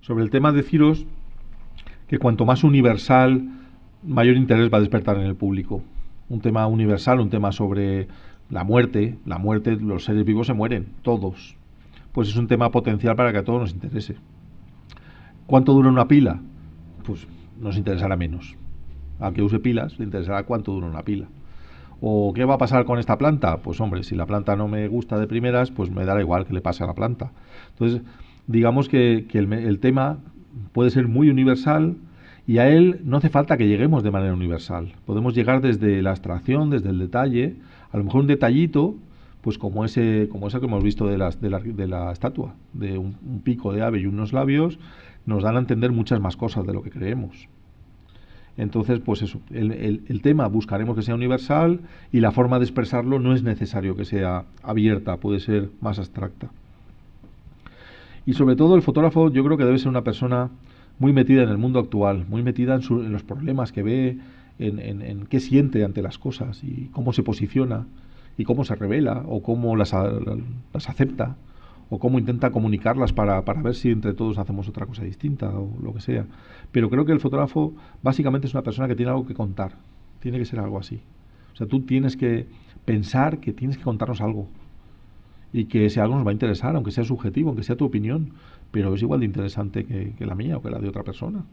Sobre el tema deciros que cuanto más universal, mayor interés va a despertar en el público. Un tema universal, un tema sobre la muerte, la muerte, los seres vivos se mueren, todos. Pues es un tema potencial para que a todos nos interese. ¿Cuánto dura una pila? Pues nos interesará menos. que use pilas, le interesará cuánto dura una pila. ¿O qué va a pasar con esta planta? Pues hombre, si la planta no me gusta de primeras, pues me dará igual que le pase a la planta. Entonces, digamos que, el, tema puede ser muy universal y a él no hace falta que lleguemos de manera universal. Podemos llegar desde la abstracción, desde el detalle, a lo mejor un detallito, pues como ese, como esa que hemos visto de, la, de la estatua, de un, pico de ave y unos labios, nos dan a entender muchas más cosas de lo que creemos. Entonces, pues eso, el, tema buscaremos que sea universal y la forma de expresarlo no es necesario que sea abierta, puede ser más abstracta. Y sobre todo el fotógrafo yo creo que debe ser una persona muy metida en el mundo actual, muy metida en, los problemas que ve, en, qué siente ante las cosas y cómo se posiciona y cómo se revela o cómo las, acepta o cómo intenta comunicarlas para, para, ver si entre todos hacemos otra cosa distinta o lo que sea. Pero creo que el fotógrafo básicamente es una persona que tiene algo que contar, tiene que ser algo así. O sea, tú tienes que pensar que tienes que contarnos algo y que si algo nos va a interesar, aunque sea subjetivo, aunque sea tu opinión, pero es igual de interesante que, la mía o que la de otra persona.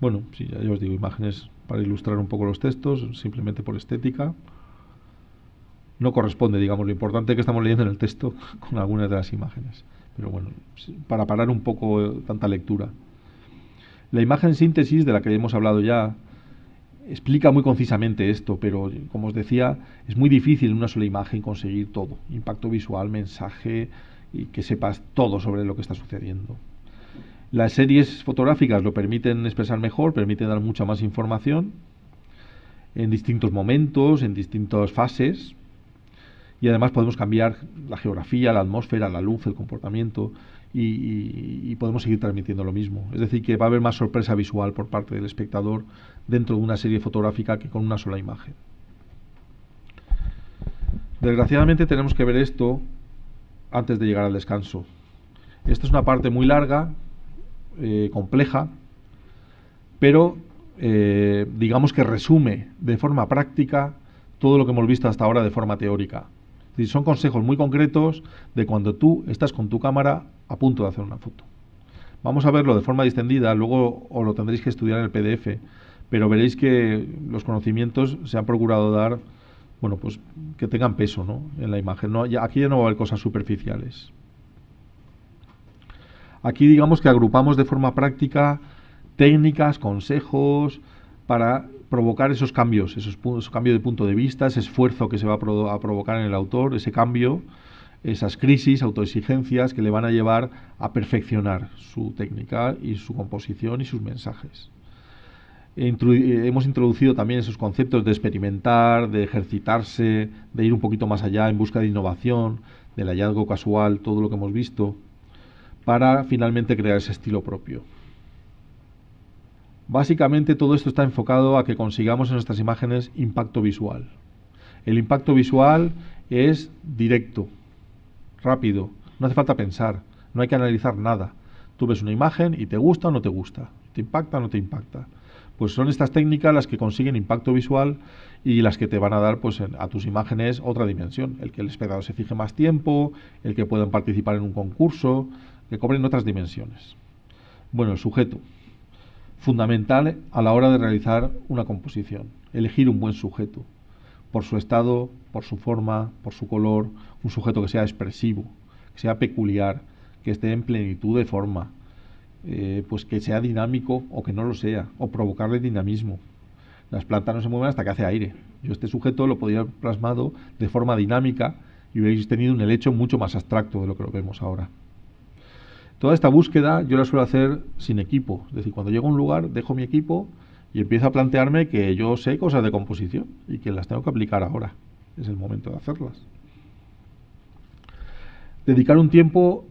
Bueno, sí, ya, os digo, imágenes para ilustrar un poco los textos, simplemente por estética. No corresponde, digamos, lo importante que estamos leyendo en el texto con algunas de las imágenes. Pero bueno, para parar un poco eh, tanta lectura. La imagen síntesis de la que hemos hablado ya explica muy concisamente esto, pero como os decía, es muy difícil en una sola imagen conseguir todo. Impacto visual, mensaje y que sepas todo sobre lo que está sucediendo. Las series fotográficas lo permiten expresar mejor, permiten dar mucha más información en distintos momentos, en distintas fases. Y además podemos cambiar la geografía, la atmósfera, la luz, el comportamiento y, podemos seguir transmitiendo lo mismo. Es decir, que va a haber más sorpresa visual por parte del espectador dentro de una serie fotográfica que con una sola imagen. Desgraciadamente tenemos que ver esto antes de llegar al descanso. Esta es una parte muy larga, eh, compleja, pero eh, digamos que resume de forma práctica todo lo que hemos visto hasta ahora de forma teórica son consejos muy concretos de cuando tú estás con tu cámara a punto de hacer una foto. Vamos a verlo de forma distendida, luego os lo tendréis que estudiar en el PDF, pero veréis que los conocimientos se han procurado dar, bueno, pues que tengan peso ¿no? en la imagen. No, aquí ya no va a haber cosas superficiales. Aquí digamos que agrupamos de forma práctica técnicas, consejos, para provocar esos cambios, esos, cambio cambios de punto de vista, ese esfuerzo que se va a, provocar en el autor, ese cambio, esas crisis, autoexigencias que le van a llevar a perfeccionar su técnica y su composición y sus mensajes. Eh, hemos introducido también esos conceptos de experimentar, de ejercitarse, de ir un poquito más allá en busca de innovación, del hallazgo casual, todo lo que hemos visto, para finalmente crear ese estilo propio. Básicamente todo esto está enfocado a que consigamos en nuestras imágenes impacto visual. El impacto visual es directo, rápido, no hace falta pensar, no hay que analizar nada. Tú ves una imagen y te gusta o no te gusta, te impacta o no te impacta. Pues son estas técnicas las que consiguen impacto visual y las que te van a dar pues, a tus imágenes otra dimensión. El que el espectador se fije más tiempo, el que puedan participar en un concurso, que cobren otras dimensiones. Bueno, el sujeto fundamental a la hora de realizar una composición, elegir un buen sujeto, por su estado, por su forma, por su color, un sujeto que sea expresivo, que sea peculiar, que esté en plenitud de forma, eh, pues que sea dinámico o que no lo sea, o provocarle dinamismo. Las plantas no se mueven hasta que hace aire. Yo este sujeto lo podría haber plasmado de forma dinámica y hubierais tenido un helecho mucho más abstracto de lo que lo vemos ahora. Toda esta búsqueda yo la suelo hacer sin equipo. Es decir, cuando llego a un lugar, dejo mi equipo y empiezo a plantearme que yo sé cosas de composición y que las tengo que aplicar ahora. Es el momento de hacerlas. Dedicar un tiempo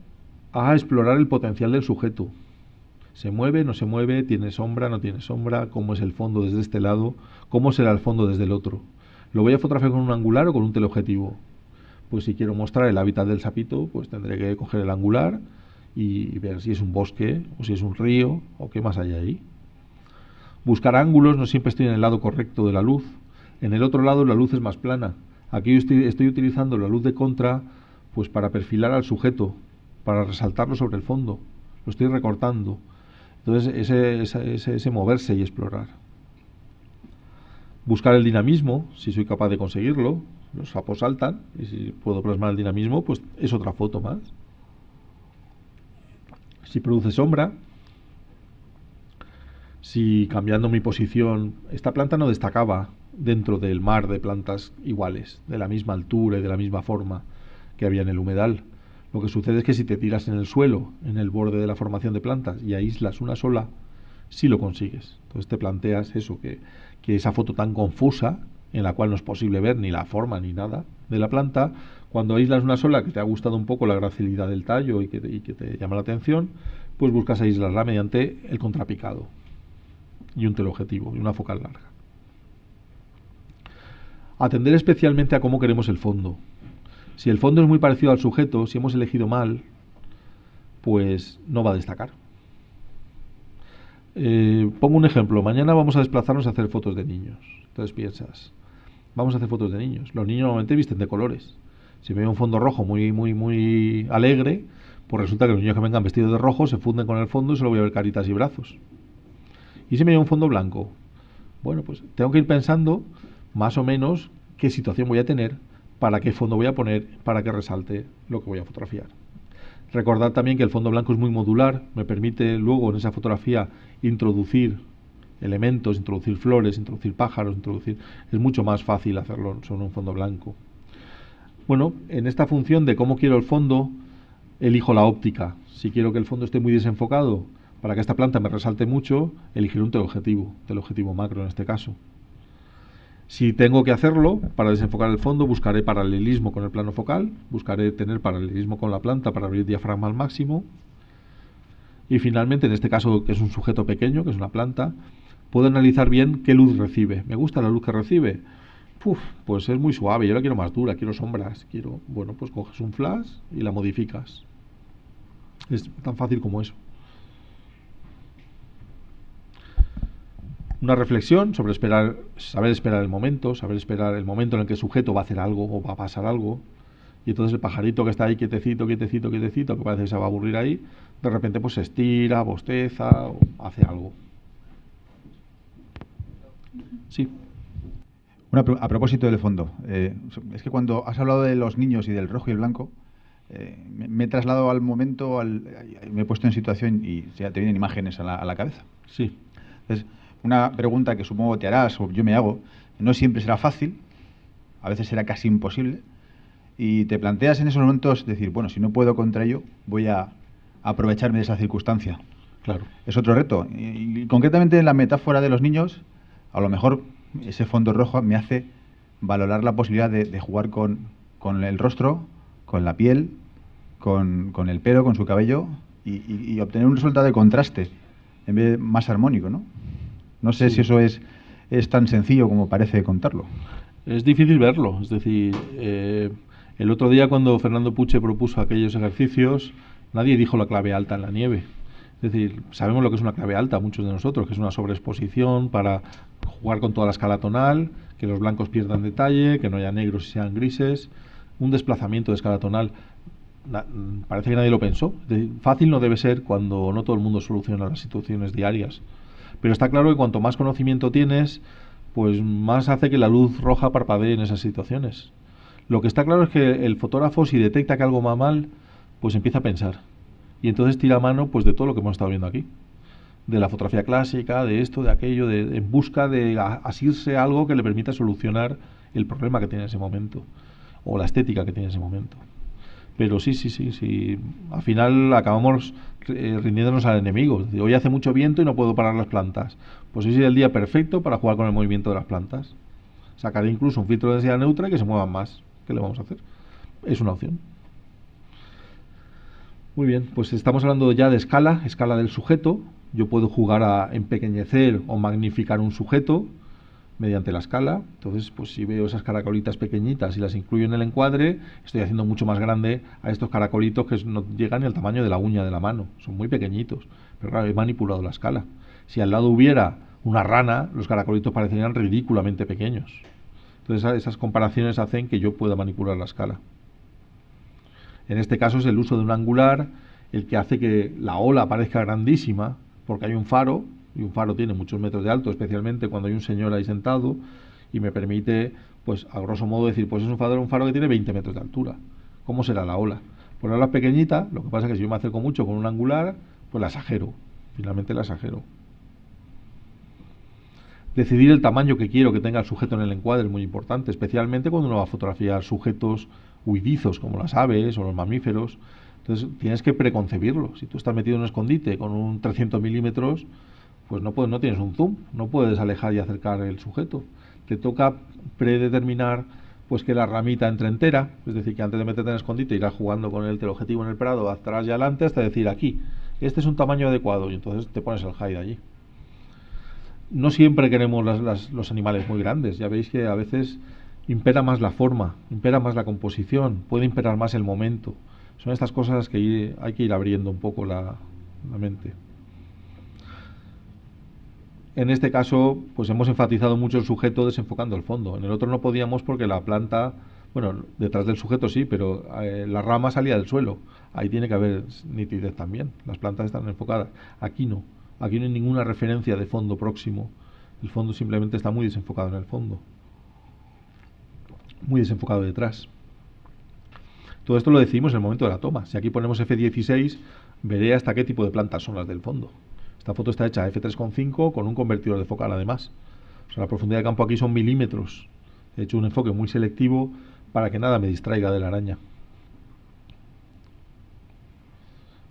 a explorar el potencial del sujeto. ¿Se mueve, no se mueve? ¿Tiene sombra, no tiene sombra? ¿Cómo es el fondo desde este lado? ¿Cómo será el fondo desde el otro? ¿Lo voy a fotografiar con un angular o con un teleobjetivo? Pues si quiero mostrar el hábitat del sapito, pues tendré que coger el angular y ver si es un bosque o si es un río o qué más hay ahí. Buscar ángulos, no siempre estoy en el lado correcto de la luz. En el otro lado la luz es más plana. Aquí estoy, estoy utilizando la luz de contra pues para perfilar al sujeto, para resaltarlo sobre el fondo. Lo estoy recortando. Entonces ese, ese, ese moverse y explorar. Buscar el dinamismo, si soy capaz de conseguirlo. Los sapos saltan y si puedo plasmar el dinamismo, pues es otra foto más si produce sombra, si cambiando mi posición, esta planta no destacaba dentro del mar de plantas iguales, de la misma altura y de la misma forma que había en el humedal. Lo que sucede es que si te tiras en el suelo, en el borde de la formación de plantas, y aíslas una sola, sí lo consigues. Entonces te planteas eso, que, que esa foto tan confusa, en la cual no es posible ver ni la forma ni nada de la planta, cuando aíslas una sola que te ha gustado un poco la gracilidad del tallo y que, te llama la atención, pues buscas aislarla mediante el contrapicado y un teleobjetivo, y una focal larga. Atender especialmente a cómo queremos el fondo. Si el fondo es muy parecido al sujeto, si hemos elegido mal, pues no va a destacar. Eh, pongo un ejemplo. Mañana vamos a desplazarnos a hacer fotos de niños. Entonces piensas, vamos a hacer fotos de niños. Los niños normalmente visten de colores. Si veo un fondo rojo muy, muy, muy alegre, pues resulta que los niños que vengan vestidos de rojo se funden con el fondo y solo voy a ver caritas y brazos. Y si me veo un fondo blanco, bueno, pues tengo que ir pensando más o menos qué situación voy a tener, para qué fondo voy a poner, para que resalte lo que voy a fotografiar. Recordad también que el fondo blanco es muy modular, me permite luego en esa fotografía introducir elementos, introducir flores, introducir pájaros, introducir... Es mucho más fácil hacerlo sobre un fondo blanco. Bueno, en esta función de cómo quiero el fondo, elijo la óptica. Si quiero que el fondo esté muy desenfocado para que esta planta me resalte mucho, elegiré un teleobjetivo, teleobjetivo macro en este caso. Si tengo que hacerlo, para desenfocar el fondo, buscaré paralelismo con el plano focal, buscaré tener paralelismo con la planta para abrir diafragma al máximo. Y finalmente, en este caso, que es un sujeto pequeño, que es una planta, puedo analizar bien qué luz recibe. ¿Me gusta la luz que recibe? Uf, pues es muy suave, yo la quiero más dura, quiero sombras, quiero... Bueno, pues coges un flash y la modificas. Es tan fácil como eso. Una reflexión sobre esperar, saber esperar el momento, saber esperar el momento en el que el sujeto va a hacer algo o va a pasar algo. Y entonces el pajarito que está ahí quietecito, quietecito, quietecito, que parece que se va a aburrir ahí, de repente pues se estira, bosteza o hace algo. Sí a propósito del fondo, eh, es que cuando has hablado de los niños y del rojo y el blanco, eh, me, he trasladado al momento, al, eh, me he puesto en situación y ya te vienen imágenes a la, cabeza. Sí. Entonces, una pregunta que supongo te harás o yo me hago, no siempre será fácil, a veces será casi imposible, y te planteas en esos momentos decir, bueno, si no puedo contra ello, voy a aprovecharme de esa circunstancia. Claro. Es otro reto. Y, concretamente en la metáfora de los niños, a lo mejor ese fondo rojo me hace valorar la posibilidad de, jugar con, el rostro, con la piel, con, el pelo, con su cabello y, obtener un resultado de contraste en vez más armónico, ¿no? sé si eso es, es tan sencillo como parece contarlo. Es difícil verlo, es decir, eh, el otro día cuando Fernando Puche propuso aquellos ejercicios, nadie dijo la clave alta en la nieve. Es decir, sabemos lo que es una clave alta, muchos de nosotros, que es una sobreexposición para jugar con toda la escala tonal, que los blancos pierdan detalle, que no haya negros y sean grises, un desplazamiento de escala tonal. parece que nadie lo pensó. fácil no debe ser cuando no todo el mundo soluciona las situaciones diarias. Pero está claro que cuanto más conocimiento tienes, pues más hace que la luz roja parpadee en esas situaciones. Lo que está claro es que el fotógrafo, si detecta que algo va mal, pues empieza a pensar y entonces tira mano pues, de todo lo que hemos estado viendo aquí. De la fotografía clásica, de esto, de aquello, de, en busca de asirse algo que le permita solucionar el problema que tiene en ese momento. O la estética que tiene en ese momento. Pero sí, sí, sí, sí. Al final acabamos eh, rindiéndonos al enemigo. Hoy hace mucho viento y no puedo parar las plantas. Pues ese es el día perfecto para jugar con el movimiento de las plantas. Sacaré incluso un filtro de densidad neutra y que se muevan más. ¿Qué le vamos a hacer? Es una opción. Muy bien, pues estamos hablando ya de escala, escala del sujeto. Yo puedo jugar a empequeñecer o magnificar un sujeto mediante la escala. Entonces, pues si veo esas caracolitas pequeñitas y las incluyo en el encuadre, estoy haciendo mucho más grande a estos caracolitos que no llegan ni al tamaño de la uña de la mano. Son muy pequeñitos. Pero claro, he manipulado la escala. Si al lado hubiera una rana, los caracolitos parecerían ridículamente pequeños. Entonces, esas comparaciones hacen que yo pueda manipular la escala. En este caso es el uso de un angular el que hace que la ola parezca grandísima, porque hay un faro, y un faro tiene muchos metros de alto, especialmente cuando hay un señor ahí sentado, y me permite, pues a grosso modo decir, pues es un faro, un faro que tiene 20 metros de altura. ¿Cómo será la ola? por la ola es pequeñita, lo que pasa es que si yo me acerco mucho con un angular, pues la exagero, finalmente la exagero. Decidir el tamaño que quiero que tenga el sujeto en el encuadre es muy importante, especialmente cuando uno va a fotografiar sujetos huidizos como las aves o los mamíferos. Entonces tienes que preconcebirlo. Si tú estás metido en un escondite con un 300 milímetros, pues no, puedes, no tienes un zoom, no puedes alejar y acercar el sujeto. Te toca predeterminar pues que la ramita entre entera, es decir, que antes de meterte en el escondite irás jugando con el teleobjetivo en el prado, atrás y adelante, hasta decir aquí, este es un tamaño adecuado y entonces te pones el de allí. No siempre queremos los animales muy grandes, ya veis que a veces impera más la forma, impera más la composición, puede imperar más el momento. Son estas cosas que hay que ir abriendo un poco la, mente. En este caso, pues hemos enfatizado mucho el sujeto desenfocando el fondo. En el otro no podíamos porque la planta, bueno, detrás del sujeto sí, pero eh, la rama salía del suelo. Ahí tiene que haber nitidez también. Las plantas están enfocadas. Aquí no. Aquí no hay ninguna referencia de fondo próximo. El fondo simplemente está muy desenfocado en el fondo muy desenfocado detrás. Todo esto lo decimos en el momento de la toma. Si aquí ponemos F16, veré hasta qué tipo de plantas son las del fondo. Esta foto está hecha a F3.5 con un convertidor de focal además. la profundidad de campo aquí son milímetros. He hecho un enfoque muy selectivo para que nada me distraiga de la araña.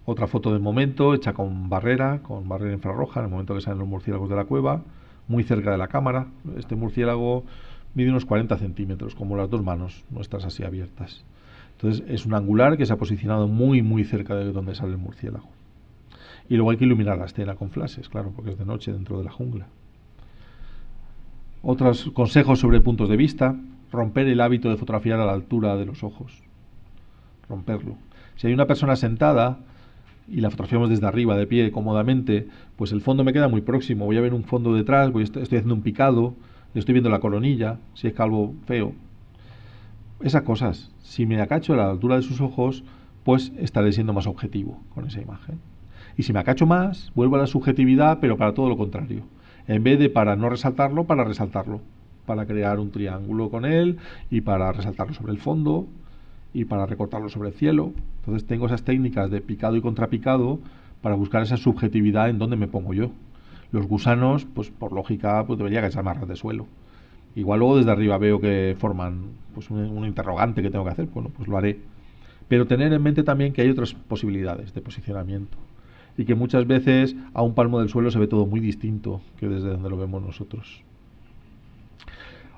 Otra foto de momento hecha con barrera, con barrera infrarroja, en el momento que salen los murciélagos de la cueva, muy cerca de la cámara. Este murciélago mide unos 40 centímetros, como las dos manos nuestras así abiertas. Entonces es un angular que se ha posicionado muy muy cerca de donde sale el murciélago. Y luego hay que iluminar la escena con flashes, claro, porque es de noche dentro de la jungla. Otros consejos sobre puntos de vista, romper el hábito de fotografiar a la altura de los ojos. Romperlo. Si hay una persona sentada y la fotografiamos desde arriba, de pie, cómodamente, pues el fondo me queda muy próximo. Voy a ver un fondo detrás, voy, estoy haciendo un picado, estoy viendo la coronilla, si es calvo, feo. Esas cosas, si me acacho a la altura de sus ojos, pues estaré siendo más objetivo con esa imagen. Y si me acacho más, vuelvo a la subjetividad, pero para todo lo contrario. En vez de para no resaltarlo, para resaltarlo. Para crear un triángulo con él y para resaltarlo sobre el fondo y para recortarlo sobre el cielo. Entonces tengo esas técnicas de picado y contrapicado para buscar esa subjetividad en donde me pongo yo. Los gusanos, pues por lógica, pues debería caer más ras de suelo. Igual luego desde arriba veo que forman pues un, interrogante que tengo que hacer, bueno, pues lo haré. Pero tener en mente también que hay otras posibilidades de posicionamiento y que muchas veces a un palmo del suelo se ve todo muy distinto que desde donde lo vemos nosotros.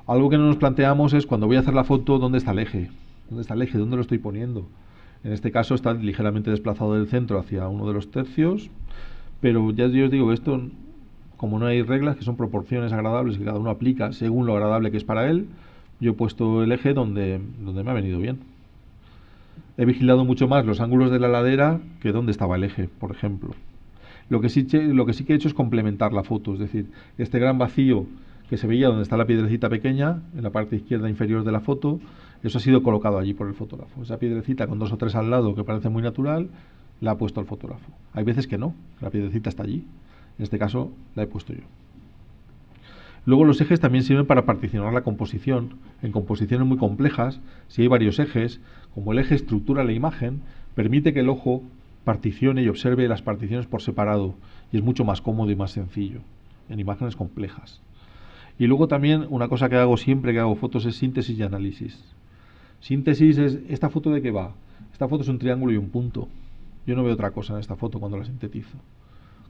Algo que no nos planteamos es cuando voy a hacer la foto, ¿dónde está el eje? ¿Dónde está el eje? ¿Dónde lo estoy poniendo? En este caso está ligeramente desplazado del centro hacia uno de los tercios, pero ya yo os digo, esto como no hay reglas, que son proporciones agradables que cada uno aplica según lo agradable que es para él, yo he puesto el eje donde, donde me ha venido bien. He vigilado mucho más los ángulos de la ladera que donde estaba el eje, por ejemplo. Lo que, sí, lo que sí que he hecho es complementar la foto, es decir, este gran vacío que se veía donde está la piedrecita pequeña, en la parte izquierda inferior de la foto, eso ha sido colocado allí por el fotógrafo. Esa piedrecita con dos o tres al lado que parece muy natural, la ha puesto el fotógrafo. Hay veces que no, la piedrecita está allí, en este caso la he puesto yo. Luego los ejes también sirven para particionar la composición. En composiciones muy complejas, si hay varios ejes, como el eje estructura la imagen, permite que el ojo particione y observe las particiones por separado y es mucho más cómodo y más sencillo en imágenes complejas. Y luego también una cosa que hago siempre que hago fotos es síntesis y análisis. Síntesis es esta foto de qué va. Esta foto es un triángulo y un punto. Yo no veo otra cosa en esta foto cuando la sintetizo.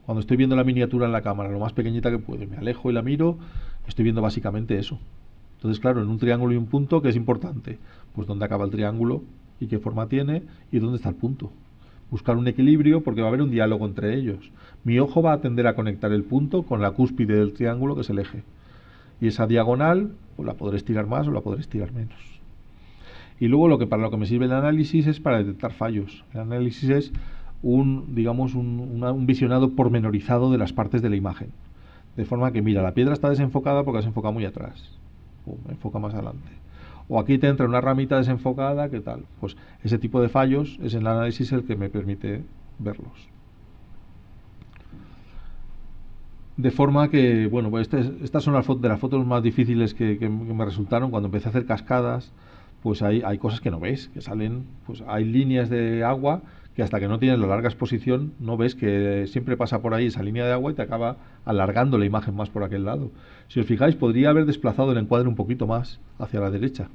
Cuando estoy viendo la miniatura en la cámara, lo más pequeñita que puedo, me alejo y la miro, estoy viendo básicamente eso. Entonces, claro, en un triángulo y un punto, ¿qué es importante? Pues dónde acaba el triángulo y qué forma tiene y dónde está el punto. Buscar un equilibrio porque va a haber un diálogo entre ellos. Mi ojo va a tender a conectar el punto con la cúspide del triángulo que es el eje. Y esa diagonal, pues la podré estirar más o la podré estirar menos. Y luego lo que para lo que me sirve el análisis es para detectar fallos. El análisis es un, digamos, un, un visionado pormenorizado de las partes de la imagen. De forma que, mira, la piedra está desenfocada porque se enfoca muy atrás. enfoca más adelante. O aquí te entra una ramita desenfocada, ¿qué tal? Pues ese tipo de fallos es en el análisis el que me permite verlos. De forma que, bueno, pues este estas son las fotos, de las fotos más difíciles que, me resultaron cuando empecé a hacer cascadas. Pues hay, hay cosas que no veis, que salen, pues hay líneas de agua que hasta que no tienes la larga exposición no ves que siempre pasa por ahí esa línea de agua y te acaba alargando la imagen más por aquel lado. Si os fijáis, podría haber desplazado el encuadre un poquito más hacia la derecha,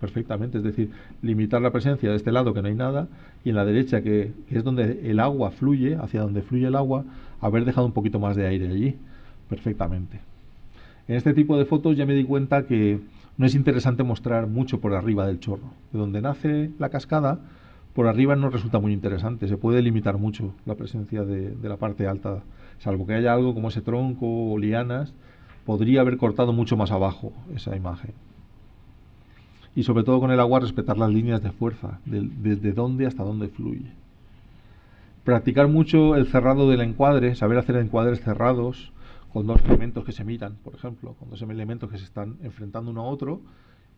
perfectamente, es decir, limitar la presencia de este lado que no hay nada y en la derecha que, es donde el agua fluye, hacia donde fluye el agua, haber dejado un poquito más de aire allí, perfectamente. En este tipo de fotos ya me di cuenta que no es interesante mostrar mucho por arriba del chorro, de donde nace la cascada por arriba no resulta muy interesante, se puede limitar mucho la presencia de, la parte alta, salvo que haya algo como ese tronco o lianas, podría haber cortado mucho más abajo esa imagen. Y sobre todo con el agua respetar las líneas de fuerza, desde dónde hasta dónde fluye. Practicar mucho el cerrado del encuadre, saber hacer encuadres cerrados con dos elementos que se miran, por ejemplo, con dos elementos que se están enfrentando uno a otro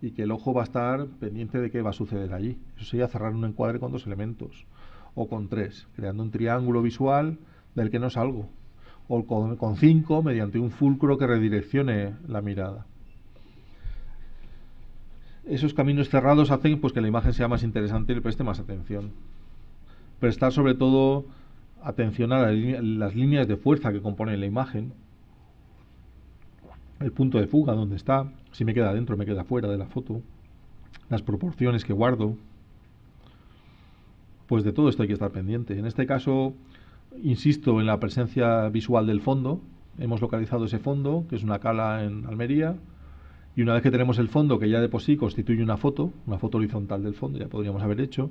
y que el ojo va a estar pendiente de qué va a suceder allí. Eso sería cerrar un encuadre con dos elementos o con tres, creando un triángulo visual del que no salgo, o con, cinco mediante un fulcro que redireccione la mirada. Esos caminos cerrados hacen pues, que la imagen sea más interesante y le preste más atención. Prestar sobre todo atención a las líneas de fuerza que componen la imagen, el punto de fuga donde está, si me queda dentro, me queda fuera de la foto, las proporciones que guardo, pues de todo esto hay que estar pendiente. En este caso, insisto en la presencia visual del fondo, hemos localizado ese fondo, que es una cala en Almería, y una vez que tenemos el fondo, que ya de por sí constituye una foto, una foto horizontal del fondo, ya podríamos haber hecho,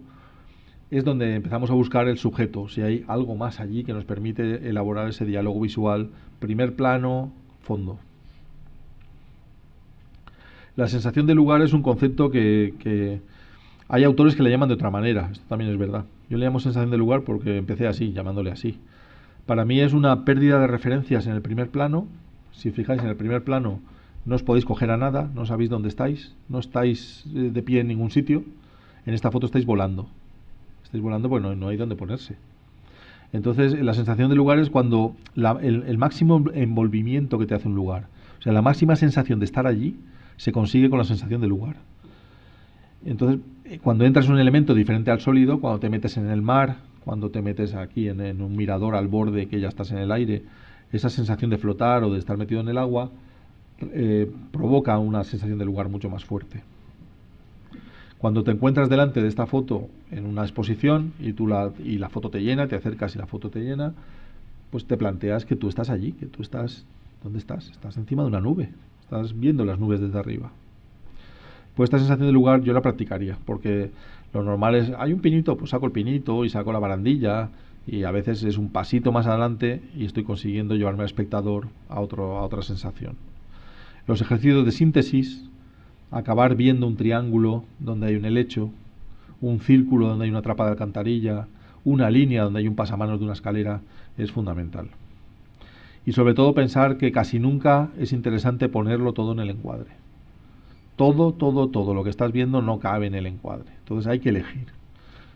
es donde empezamos a buscar el sujeto, si hay algo más allí que nos permite elaborar ese diálogo visual, primer plano, fondo. La sensación de lugar es un concepto que, hay autores que le llaman de otra manera, esto también es verdad. Yo le llamo sensación de lugar porque empecé así, llamándole así. Para mí es una pérdida de referencias en el primer plano. Si fijáis en el primer plano, no os podéis coger a nada, no sabéis dónde estáis, no estáis eh, de pie en ningún sitio. En esta foto estáis volando. Estáis volando, bueno, no hay dónde ponerse. Entonces, la sensación de lugar es cuando el máximo envolvimiento que te hace un lugar. O sea, la máxima sensación de estar allí se consigue con la sensación de lugar. Entonces, eh, cuando entras en un elemento diferente al sólido, cuando te metes en el mar, cuando te metes aquí en, un mirador al borde que ya estás en el aire, esa sensación de flotar o de estar metido en el agua eh, provoca una sensación de lugar mucho más fuerte. Cuando te encuentras delante de esta foto en una exposición y, tú y la foto te llena, te acercas y la foto te llena, pues te planteas que tú estás allí, que tú estás, ¿dónde estás? Estás encima de una nube, estás viendo las nubes desde arriba. Pues esta sensación de lugar yo la practicaría, porque lo normal es, hay un pinito, pues saco el pinito y saco la barandilla, y a veces es un pasito más adelante y estoy consiguiendo llevarme al espectador a, otro, a otra sensación. Los ejercicios de síntesis, acabar viendo un triángulo donde hay un helecho, un círculo donde hay una trapa de alcantarilla, una línea donde hay un pasamanos de una escalera, es fundamental y sobre todo pensar que casi nunca es interesante ponerlo todo en el encuadre. Todo, todo, todo lo que estás viendo no cabe en el encuadre. Entonces hay que elegir.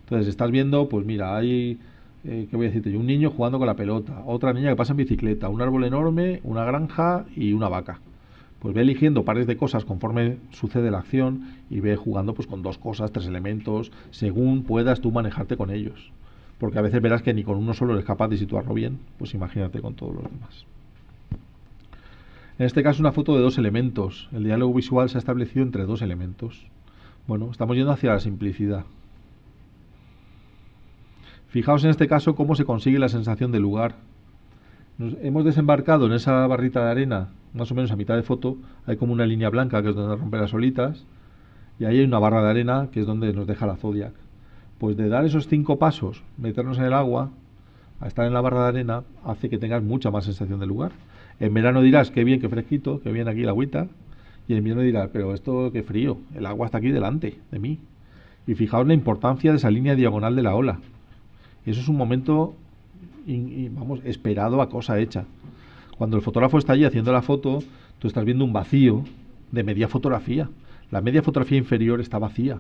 Entonces estás viendo, pues mira, hay, eh, ¿qué voy a decirte? Un niño jugando con la pelota, otra niña que pasa en bicicleta, un árbol enorme, una granja y una vaca. Pues ve eligiendo pares de cosas conforme sucede la acción y ve jugando pues con dos cosas, tres elementos, según puedas tú manejarte con ellos porque a veces verás que ni con uno solo eres capaz de situarlo bien, pues imagínate con todos los demás. En este caso una foto de dos elementos. El diálogo visual se ha establecido entre dos elementos. Bueno, estamos yendo hacia la simplicidad. Fijaos en este caso cómo se consigue la sensación de lugar. hemos desembarcado en esa barrita de arena, más o menos a mitad de foto, hay como una línea blanca que es donde rompe las olitas, y ahí hay una barra de arena que es donde nos deja la Zodiac. Pues de dar esos cinco pasos, meternos en el agua, a estar en la barra de arena, hace que tengas mucha más sensación de lugar. En verano dirás, qué bien, qué fresquito, qué bien aquí la agüita. Y en invierno dirás, pero esto qué frío, el agua está aquí delante de mí. Y fijaos la importancia de esa línea diagonal de la ola. Eso es un momento, vamos, esperado a cosa hecha. Cuando el fotógrafo está allí haciendo la foto, tú estás viendo un vacío de media fotografía. La media fotografía inferior está vacía.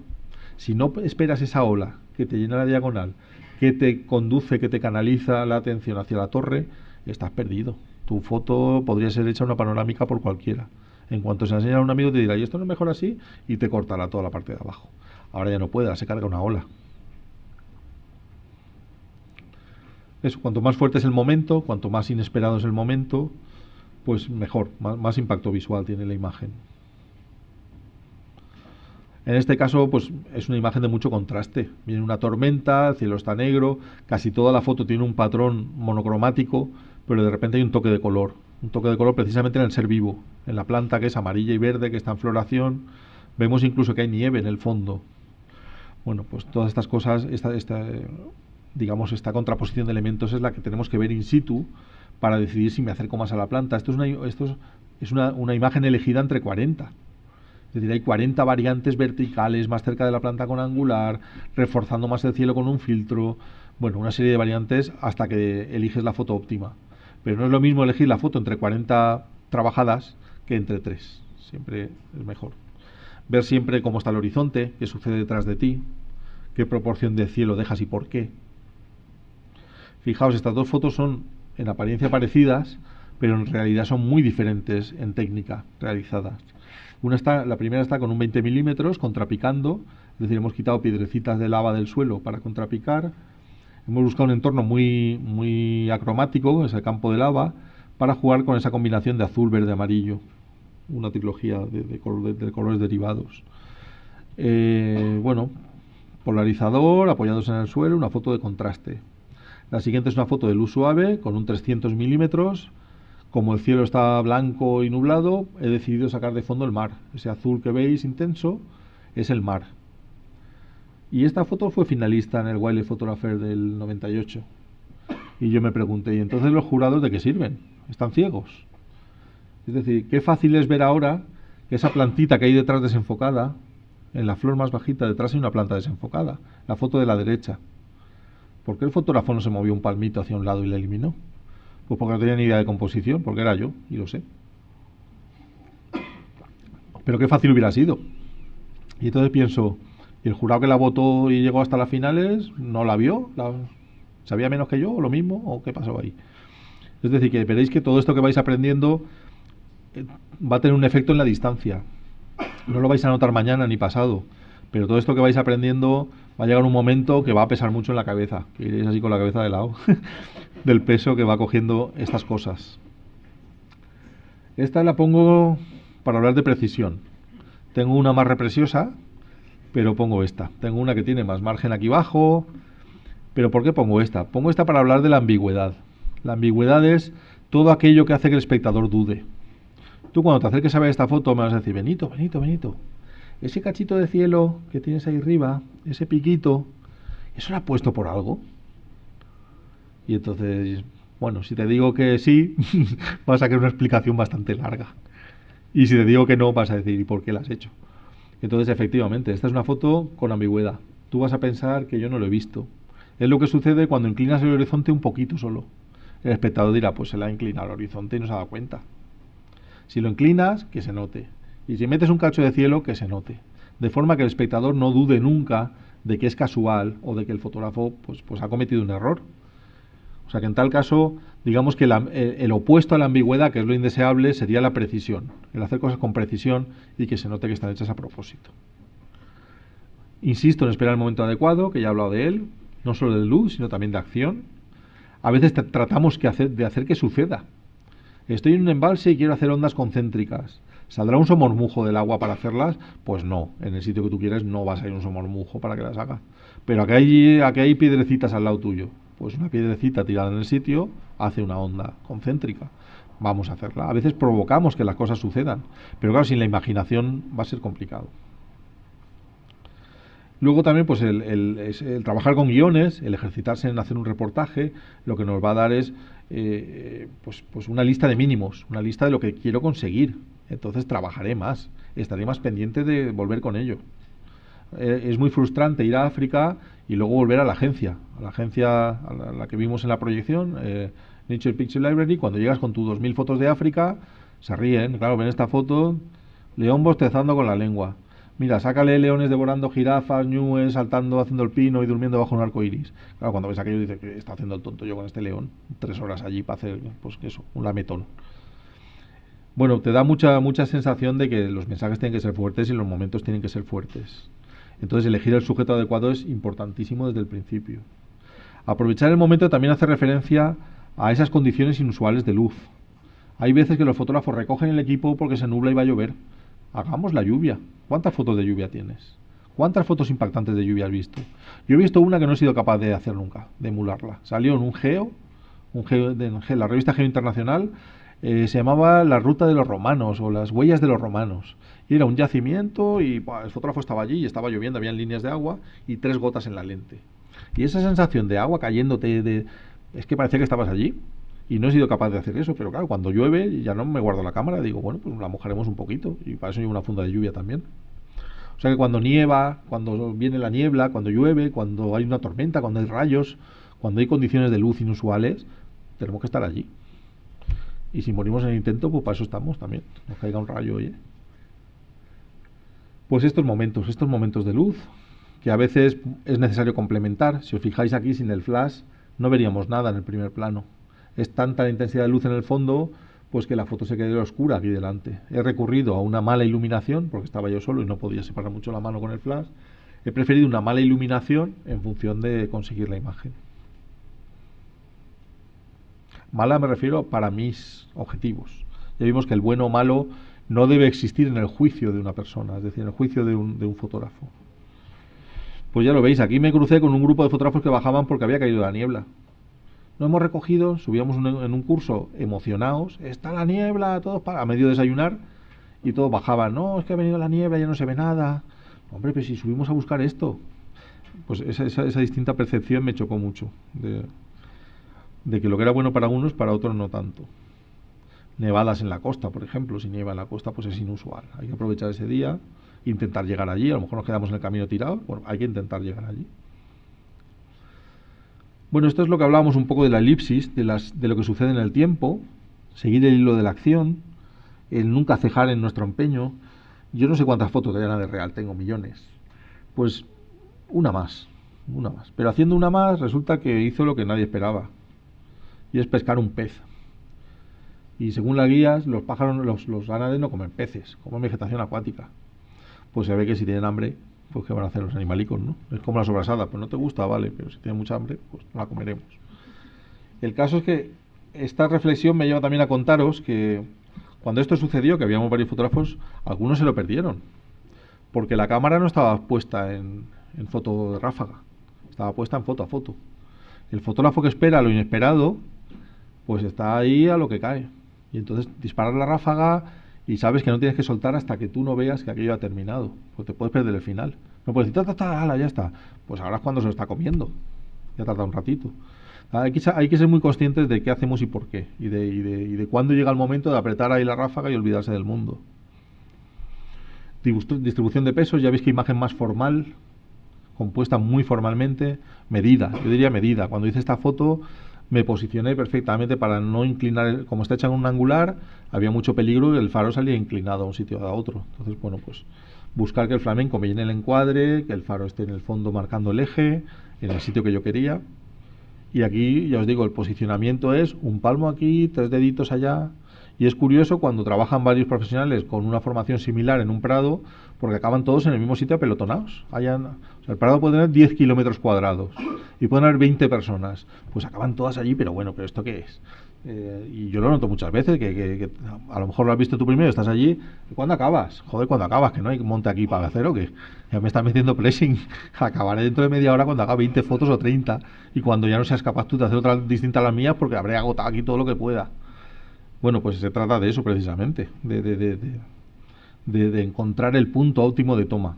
Si no esperas esa ola que te llena la diagonal, que te conduce, que te canaliza la atención hacia la torre, estás perdido. Tu foto podría ser hecha una panorámica por cualquiera. En cuanto se la enseña a un amigo, te dirá, ¿y esto no es mejor así? Y te cortará toda la parte de abajo. Ahora ya no puede, se carga una ola. Eso, cuanto más fuerte es el momento, cuanto más inesperado es el momento, pues mejor, más impacto visual tiene la imagen. En este caso, pues es una imagen de mucho contraste. Viene una tormenta, el cielo está negro, casi toda la foto tiene un patrón monocromático, pero de repente hay un toque de color. Un toque de color precisamente en el ser vivo, en la planta que es amarilla y verde, que está en floración. Vemos incluso que hay nieve en el fondo. Bueno, pues todas estas cosas, esta, esta, digamos, esta contraposición de elementos es la que tenemos que ver in situ para decidir si me acerco más a la planta. Esto es una, una, una imagen elegida entre 40. Es decir, hay 40 variantes verticales más cerca de la planta con angular, reforzando más el cielo con un filtro, bueno, una serie de variantes hasta que eliges la foto óptima. Pero no es lo mismo elegir la foto entre 40 trabajadas que entre 3. Siempre es mejor. Ver siempre cómo está el horizonte, qué sucede detrás de ti, qué proporción de cielo dejas y por qué. Fijaos, estas dos fotos son en apariencia parecidas, pero en realidad son muy diferentes en técnica realizadas está, la primera está con un 20 milímetros, contrapicando, es decir, hemos quitado piedrecitas de lava del suelo para contrapicar. Hemos buscado un entorno muy, muy acromático, ese campo de lava, para jugar con esa combinación de azul, verde, amarillo. Una trilogía de, colores derivados. Eh, bueno, polarizador, apoyándose en el suelo, una foto de contraste. La siguiente es una foto de luz suave con un 300 milímetros como el cielo está blanco y nublado, he decidido sacar de fondo el mar. Ese azul que veis intenso es el mar. Y esta foto fue finalista en el Wiley Photographer del 98. Y yo me pregunté, ¿y entonces los jurados de qué sirven? Están ciegos. Es decir, qué fácil es ver ahora que esa plantita que hay detrás desenfocada, en la flor más bajita detrás hay una planta desenfocada, la foto de la derecha. ¿Por qué el fotógrafo no se movió un palmito hacia un lado y la eliminó? Pues porque no tenía ni idea de composición, porque era yo, y lo sé. Pero qué fácil hubiera sido. Y entonces pienso, el jurado que la votó y llegó hasta las finales no la vio? ¿Sabía menos que yo o lo mismo? ¿O qué pasó ahí? Es decir, que veréis que todo esto que vais aprendiendo eh, va a tener un efecto en la distancia. No lo vais a notar mañana ni pasado. Pero todo esto que vais aprendiendo va a llegar un momento que va a pesar mucho en la cabeza, que iréis así con la cabeza de lado, del peso que va cogiendo estas cosas. Esta la pongo para hablar de precisión. Tengo una más represiosa, pero pongo esta. Tengo una que tiene más margen aquí abajo, pero ¿por qué pongo esta? Pongo esta para hablar de la ambigüedad. La ambigüedad es todo aquello que hace que el espectador dude. Tú cuando te acerques a ver esta foto me vas a decir, Benito, Benito, Benito, ese cachito de cielo que tienes ahí arriba, ese piquito, ¿eso lo ha puesto por algo? Y entonces, bueno, si te digo que sí, vas a querer una explicación bastante larga. Y si te digo que no, vas a decir, ¿y por qué la has hecho? Entonces, efectivamente, esta es una foto con ambigüedad. Tú vas a pensar que yo no lo he visto. Es lo que sucede cuando inclinas el horizonte un poquito solo. El espectador dirá, pues se la ha inclinado el horizonte y no se ha dado cuenta. Si lo inclinas, que se note. Y si metes un cacho de cielo, que se note. De forma que el espectador no dude nunca de que es casual o de que el fotógrafo pues, pues ha cometido un error. O sea que en tal caso, digamos que el, opuesto a la ambigüedad, que es lo indeseable, sería la precisión. El hacer cosas con precisión y que se note que están hechas a propósito. Insisto en esperar el momento adecuado, que ya he hablado de él, no solo de luz, sino también de acción. A veces tratamos hacer, de hacer que suceda. Estoy en un embalse y quiero hacer ondas concéntricas. ¿Saldrá un somormujo del agua para hacerlas? Pues no, en el sitio que tú quieres no vas a ir un somormujo para que las haga. Pero aquí hay, aquí hay piedrecitas al lado tuyo. Pues una piedrecita tirada en el sitio hace una onda concéntrica. Vamos a hacerla. A veces provocamos que las cosas sucedan, pero claro, sin la imaginación va a ser complicado. Luego también pues el, trabajar con guiones, el ejercitarse en hacer un reportaje, lo que nos va a dar es eh, pues, pues una lista de mínimos, una lista de lo que quiero conseguir entonces trabajaré más, estaré más pendiente de volver con ello. Eh, es muy frustrante ir a África y luego volver a la agencia, a la agencia a la, que vimos en la proyección, eh, Nature Picture Library, cuando llegas con tus 2.000 fotos de África, se ríen, claro, ven esta foto, león bostezando con la lengua. Mira, sácale leones devorando jirafas, ñues, saltando, haciendo el pino y durmiendo bajo un arco iris. Claro, cuando ves aquello, dices que está haciendo el tonto yo con este león. Tres horas allí para hacer, pues eso, un lametón. Bueno, te da mucha, mucha sensación de que los mensajes tienen que ser fuertes y los momentos tienen que ser fuertes. Entonces, elegir el sujeto adecuado es importantísimo desde el principio. Aprovechar el momento también hace referencia a esas condiciones inusuales de luz. Hay veces que los fotógrafos recogen el equipo porque se nubla y va a llover. Hagamos la lluvia. ¿Cuántas fotos de lluvia tienes? ¿Cuántas fotos impactantes de lluvia has visto? Yo he visto una que no he sido capaz de hacer nunca, de emularla. Salió en un geo, un de, en la revista Geo Internacional, eh, se llamaba La Ruta de los Romanos o Las Huellas de los Romanos. Y era un yacimiento y el fotógrafo estaba allí y estaba lloviendo, habían líneas de agua y tres gotas en la lente. Y esa sensación de agua cayéndote, de, es que parecía que estabas allí. Y no he sido capaz de hacer eso, pero claro, cuando llueve ya no me guardo la cámara, digo, bueno, pues la mojaremos un poquito. Y para eso llevo una funda de lluvia también. O sea que cuando nieva, cuando viene la niebla, cuando llueve, cuando hay una tormenta, cuando hay rayos, cuando hay condiciones de luz inusuales, tenemos que estar allí. Y si morimos en el intento, pues para eso estamos también. Nos caiga un rayo, oye. Pues estos momentos, estos momentos de luz, que a veces es necesario complementar. Si os fijáis aquí, sin el flash no veríamos nada en el primer plano. Es tanta la intensidad de luz en el fondo, pues que la foto se quedó oscura aquí delante. He recurrido a una mala iluminación, porque estaba yo solo y no podía separar mucho la mano con el flash. He preferido una mala iluminación en función de conseguir la imagen. Mala me refiero para mis objetivos. Ya vimos que el bueno o malo no debe existir en el juicio de una persona, es decir, en el juicio de un, fotógrafo. Pues ya lo veis, aquí me crucé con un grupo de fotógrafos que bajaban porque había caído la niebla. nos hemos recogido, subíamos en un curso emocionados, está la niebla, todos para, a medio desayunar, y todos bajaban, no, es que ha venido la niebla, ya no se ve nada. Hombre, pero si subimos a buscar esto, pues esa, esa distinta percepción me chocó mucho. De, de que lo que era bueno para unos, para otros no tanto. Nevadas en la costa, por ejemplo, si nieva en la costa, pues es inusual. Hay que aprovechar ese día, intentar llegar allí, a lo mejor nos quedamos en el camino tirado bueno, hay que intentar llegar allí. Bueno, esto es lo que hablábamos un poco de la elipsis, de, las, de lo que sucede en el tiempo, seguir el hilo de la acción, el nunca cejar en nuestro empeño. Yo no sé cuántas fotos de Ana de Real, tengo millones. Pues una más, una más. Pero haciendo una más resulta que hizo lo que nadie esperaba y es pescar un pez. Y según las guías, los pájaros, los, los ganaderos no comen peces, comen vegetación acuática. Pues se ve que si tienen hambre, pues que van a hacer los animalicos, no? Es como la sobrasada, pues no te gusta, vale, pero si tienen mucha hambre, pues la comeremos. El caso es que esta reflexión me lleva también a contaros que cuando esto sucedió, que habíamos varios fotógrafos, algunos se lo perdieron, porque la cámara no estaba puesta en, en foto de ráfaga, estaba puesta en foto a foto. El fotógrafo que espera lo inesperado pues está ahí a lo que cae. Y entonces disparar la ráfaga y sabes que no tienes que soltar hasta que tú no veas que aquello ha terminado. Pues te puedes perder el final. No puedes decir, ta, ya está. Pues ahora es cuando se lo está comiendo. Ya tarda un ratito. Ah, hay que, hay que ser muy conscientes de qué hacemos y por qué. Y de, y de, y de cuándo llega el momento de apretar ahí la ráfaga y olvidarse del mundo. Distribución de pesos, ya veis que imagen más formal, compuesta muy formalmente. Medida, yo diría medida. Cuando hice esta foto, me posicioné perfectamente para no inclinar, como está hecha en un angular, había mucho peligro y el faro salía inclinado a un sitio o a otro. Entonces, bueno, pues buscar que el flamenco me llene el encuadre, que el faro esté en el fondo marcando el eje, en el sitio que yo quería. Y aquí, ya os digo, el posicionamiento es un palmo aquí, tres deditos allá, y es curioso cuando trabajan varios profesionales con una formación similar en un prado, porque acaban todos en el mismo sitio apelotonados. Hayan, el prado puede tener 10 kilómetros cuadrados y pueden haber 20 personas. Pues acaban todas allí, pero bueno, ¿pero esto qué es? Eh, y yo lo noto muchas veces, que, a lo mejor lo has visto tú primero, estás allí, ¿cuándo acabas? Joder, ¿cuándo acabas? Que no hay monte aquí para hacer o que ya me estás metiendo pressing, acabaré dentro de media hora cuando haga 20 fotos o 30 y cuando ya no seas capaz tú de hacer otra distinta a las mías porque habré agotado aquí todo lo que pueda. Bueno, pues se trata de eso precisamente, de, encontrar el punto óptimo de toma.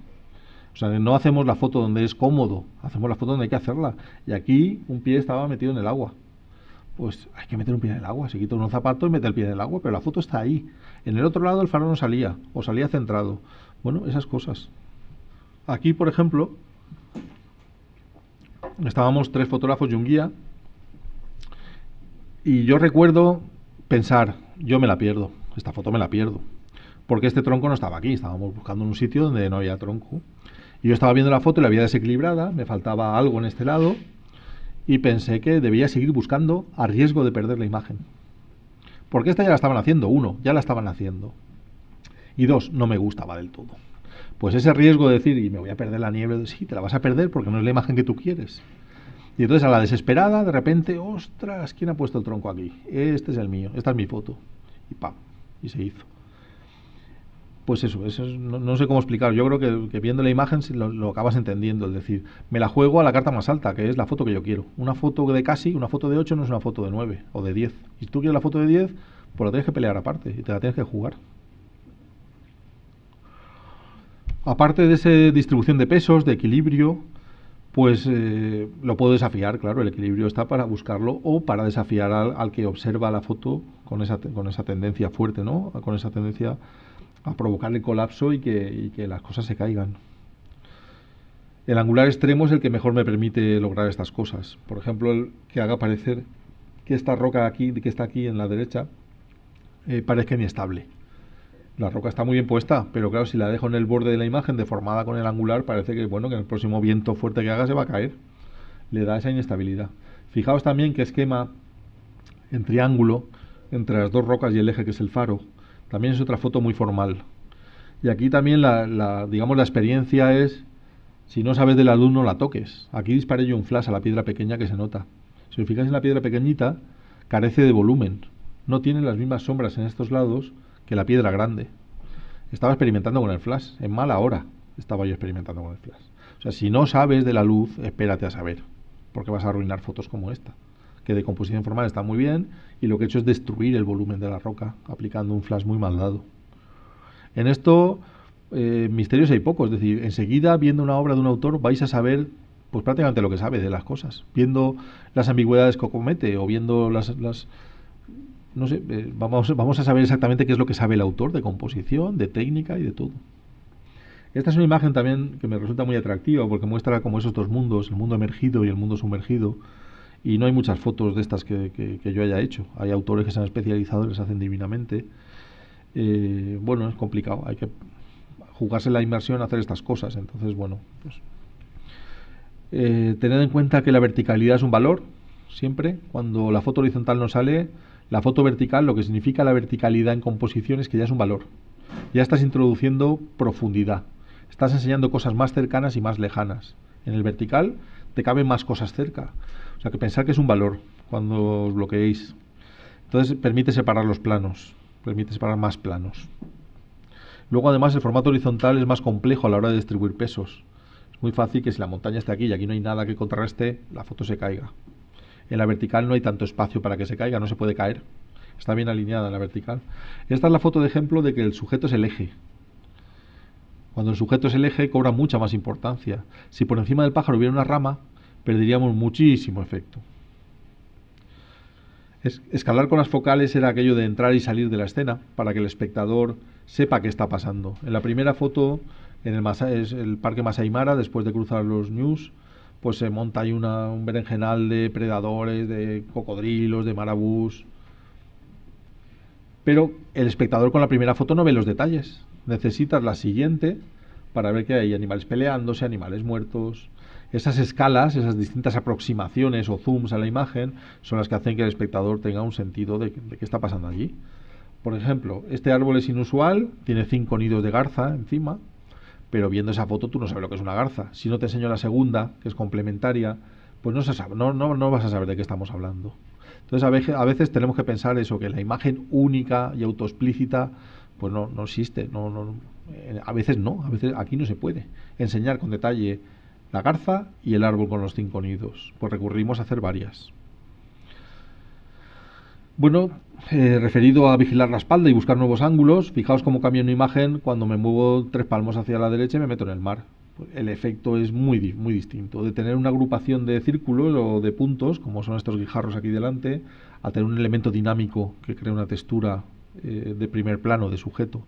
O sea, no hacemos la foto donde es cómodo, hacemos la foto donde hay que hacerla. Y aquí un pie estaba metido en el agua. Pues hay que meter un pie en el agua. Se quita unos zapatos y mete el pie en el agua, pero la foto está ahí. En el otro lado el faro no salía, o salía centrado. Bueno, esas cosas. Aquí, por ejemplo, estábamos tres fotógrafos y un guía. Y yo recuerdo Pensar, yo me la pierdo, esta foto me la pierdo, porque este tronco no estaba aquí, estábamos buscando un sitio donde no había tronco. Y yo estaba viendo la foto y la había desequilibrada, me faltaba algo en este lado, y pensé que debía seguir buscando a riesgo de perder la imagen. Porque esta ya la estaban haciendo, uno, ya la estaban haciendo. Y dos, no me gustaba del todo. Pues ese riesgo de decir, y me voy a perder la nieve, sí, te la vas a perder porque no es la imagen que tú quieres. Y entonces a la desesperada, de repente, ostras, ¿quién ha puesto el tronco aquí? Este es el mío, esta es mi foto. Y pam, y se hizo. Pues eso, no, sé cómo explicar. Yo creo que, viendo la imagen lo, lo, acabas entendiendo. Es decir, me la juego a la carta más alta, que es la foto que yo quiero. Una foto de casi, una foto de 8 no es una foto de 9 o de 10. Y si tú quieres la foto de 10, pues la tienes que pelear aparte y te la tienes que jugar. Aparte de esa distribución de pesos, de equilibrio, pues eh, lo puedo desafiar, claro, el equilibrio está para buscarlo o para desafiar al, que observa la foto con esa, con esa tendencia fuerte, ¿no? Con esa tendencia a provocar el colapso y que, las cosas se caigan. El angular extremo es el que mejor me permite lograr estas cosas. Por ejemplo, el que haga parecer que esta roca aquí, que está aquí en la derecha, eh, parezca inestable la roca está muy bien puesta, pero claro, si la dejo en el borde de la imagen deformada con el angular, parece que bueno, que el próximo viento fuerte que haga se va a caer. Le da esa inestabilidad. Fijaos también que esquema en triángulo entre las dos rocas y el eje que es el faro. También es otra foto muy formal. Y aquí también la, digamos la experiencia es si no sabes del la no la toques. Aquí disparé yo un flash a la piedra pequeña que se nota. Si os fijáis en la piedra pequeñita, carece de volumen. No tiene las mismas sombras en estos lados que la piedra grande. Estaba experimentando con el flash. En mala hora estaba yo experimentando con el flash. O sea, si no sabes de la luz, espérate a saber. Porque vas a arruinar fotos como esta. Que de composición formal está muy bien. Y lo que he hecho es destruir el volumen de la roca aplicando un flash muy mal dado. En esto, eh, misterios hay pocos. Es decir, enseguida viendo una obra de un autor vais a saber pues prácticamente lo que sabe de las cosas, viendo las ambigüedades que comete o viendo las, eh, vamos, a saber exactamente qué es lo que sabe el autor de composición, de técnica y de todo. Esta es una imagen también que me resulta muy atractiva porque muestra como esos dos mundos, el mundo emergido y el mundo sumergido, y no hay muchas fotos de estas que, yo haya hecho. Hay autores que se han especializado y les hacen divinamente. Eh, bueno, es complicado, hay que jugarse la inmersión a hacer estas cosas. Entonces, bueno, pues eh, tened en cuenta que la verticalidad es un valor, siempre. Cuando la foto horizontal no sale, la foto vertical, lo que significa la verticalidad en composición es que ya es un valor. Ya estás introduciendo profundidad. Estás enseñando cosas más cercanas y más lejanas. En el vertical te caben más cosas cerca. O sea que pensar que es un valor cuando os bloqueéis. Entonces permite separar los planos, permite separar más planos. Luego además el formato horizontal es más complejo a la hora de distribuir pesos. Es muy fácil que si la montaña está aquí y aquí no hay nada que contrarreste, la foto se caiga. En la vertical no hay tanto espacio para que se caiga, no se puede caer. Está bien alineada en la vertical. Esta es la foto de ejemplo de que el sujeto es el eje. Cuando el sujeto es el eje, cobra mucha más importancia. Si por encima del pájaro hubiera una rama, perderíamos muchísimo efecto. escalar con las focales era aquello de entrar y salir de la escena para que el espectador sepa qué está pasando. En la primera foto, en el, parque Masaimara, después de cruzar los News, pues se monta ahí una, un berenjenal de predadores, de cocodrilos, de marabús. Pero el espectador con la primera foto no ve los detalles. Necesitas la siguiente para ver que hay animales peleándose, animales muertos. Esas escalas, esas distintas aproximaciones o zooms a la imagen son las que hacen que el espectador tenga un sentido de, de qué está pasando allí. Por ejemplo, este árbol es inusual, tiene cinco nidos de garza encima, pero viendo esa foto tú no sabes lo que es una garza. Si no te enseño la segunda, que es complementaria, pues no, se vas a saber de qué estamos hablando. Entonces a veces, tenemos que pensar eso, que la imagen única y autoexplícita pues no, no existe. No, no, eh, a veces no, a veces aquí no se puede enseñar con detalle la garza y el árbol con los cinco nidos. Pues recurrimos a hacer varias. Bueno, eh, referido a vigilar la espalda y buscar nuevos ángulos, fijaos cómo cambia una imagen cuando me muevo tres palmos hacia la derecha y me meto en el mar. El efecto es muy, muy distinto. De tener una agrupación de círculos o de puntos, como son estos guijarros aquí delante, a tener un elemento dinámico que crea una textura eh, de primer plano, de sujeto.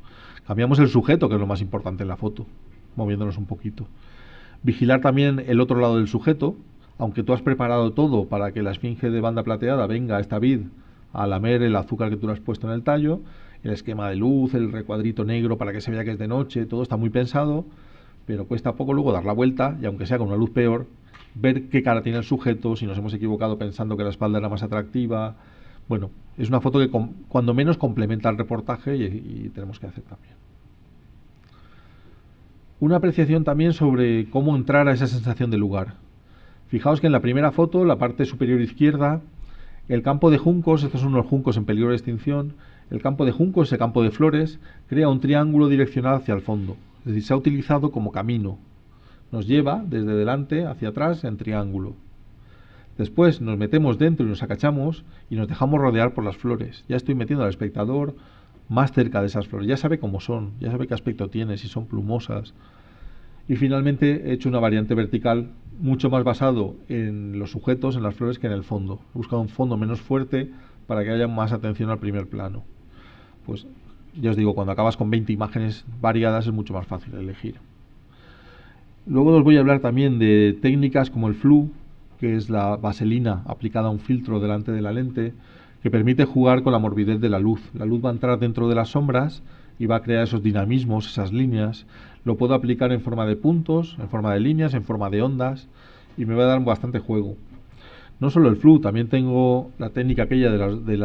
Cambiamos el sujeto, que es lo más importante en la foto, moviéndonos un poquito. Vigilar también el otro lado del sujeto, aunque tú has preparado todo para que la esfinge de banda plateada venga a esta vid a el azúcar que tú le has puesto en el tallo, el esquema de luz, el recuadrito negro para que se vea que es de noche, todo está muy pensado, pero cuesta poco luego dar la vuelta y aunque sea con una luz peor, ver qué cara tiene el sujeto, si nos hemos equivocado pensando que la espalda era más atractiva. Bueno, es una foto que cuando menos complementa el reportaje y, y tenemos que hacer también. Una apreciación también sobre cómo entrar a esa sensación de lugar. Fijaos que en la primera foto, la parte superior izquierda, el campo de juncos, estos son unos juncos en peligro de extinción, el campo de juncos, ese campo de flores, crea un triángulo direccional hacia el fondo. Es decir, se ha utilizado como camino. Nos lleva desde delante hacia atrás en triángulo. Después nos metemos dentro y nos acachamos y nos dejamos rodear por las flores. Ya estoy metiendo al espectador más cerca de esas flores. Ya sabe cómo son, ya sabe qué aspecto tiene, si son plumosas. Y finalmente he hecho una variante vertical mucho más basado en los sujetos, en las flores, que en el fondo. Busca un fondo menos fuerte para que haya más atención al primer plano. Pues ya os digo, cuando acabas con 20 imágenes variadas es mucho más fácil elegir. Luego os voy a hablar también de técnicas como el flu, que es la vaselina aplicada a un filtro delante de la lente, que permite jugar con la morbidez de la luz. La luz va a entrar dentro de las sombras y va a crear esos dinamismos, esas líneas. Lo puedo aplicar en forma de puntos, en forma de líneas, en forma de ondas y me va a dar bastante juego. No solo el flu, también tengo la técnica aquella de,